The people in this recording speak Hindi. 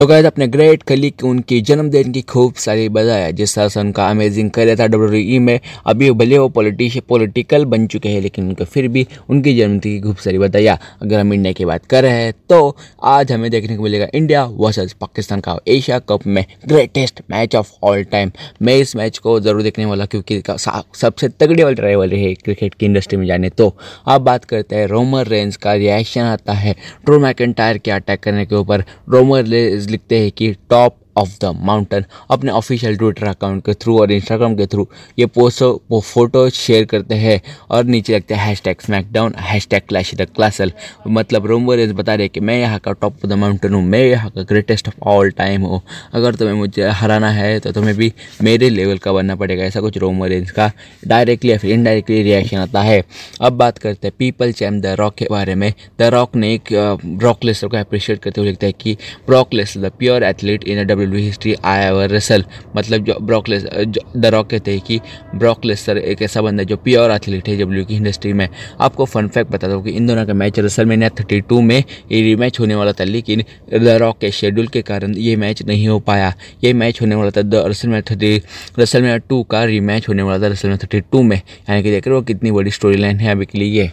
तो गैस अपने ग्रेट कली की उनकी जन्मदिन की खूब सारी बधाई जिस तरह से उनका अमेजिंग करियर था डब्ल्यू e में अभी भले वो पॉलिटिश पॉलिटिकल बन चुके हैं लेकिन उनको फिर भी उनकी जन्मदिन की खूब सारी बधाई अगर हम इंडिया की बात कर रहे हैं तो आज हमें देखने को मिलेगा इंडिया वर्सेज पाकिस्तान का एशिया कप में greatest match of all time मैं इस मैच को ज़रूर देखने वाला क्योंकि सबसे तगड़ी वाली ट्राइवल है क्रिकेट की इंडस्ट्री में जाने तो अब बात करते हैं रोमर रेंज का रिएक्शन आता है ट्रो मैकेंटायर के अटैक करने के ऊपर रोमर लिखते हैं कि टॉप ऑफ द माउंटेन अपने ऑफिशियल ट्विटर अकाउंट के थ्रू और इंस्टाग्राम के थ्रू ये पोस्ट वो फोटो शेयर करते हैं और नीचे लगते हैं hashtag SmackDown hashtag clash the castle मतलब रोमवरेज बता रहे कि मैं यहाँ का टॉप ऑफ द माउंटेन हूँ मैं यहाँ का ग्रेटेस्ट ऑफ ऑल टाइम हूँ अगर तुम्हें मुझे हराना है तो तुम्हें भी मेरे लेवल का बनना पड़ेगा ऐसा कुछ रोमवरेज का डायरेक्टली या फिर इनडायरेक्टली रिएक्शन आता है अब बात करते हैं पीपल चैम द रॉक के बारे में द रॉक ने एक रॉक को अप्रिशिएट करते हुए लिखता है कि Brock the pure athlete in W W history I ever wrestle मतलब जो ब्रॉकलेस द रॉक कहते हैं कि ब्रॉकलेस सर एक ऐसा बंदा है जो प्योर एथलीट है डब्ल्यू की इंडस्ट्री में आपको फन फैक्ट बता दो कि इन दोनों का match WrestleMania thirty two में ये रीमैच होने वाला था लेकिन द रॉक के शेड्यूल के कारण ये मैच नहीं हो पाया ये मैच होने वाला था द में थर्टी रसल में टू का रीमैच होने वाला था रसल में थर्टी टू में यानी कि देख रहे हो कितनी बड़ी स्टोरी लाइन है अभी के लिए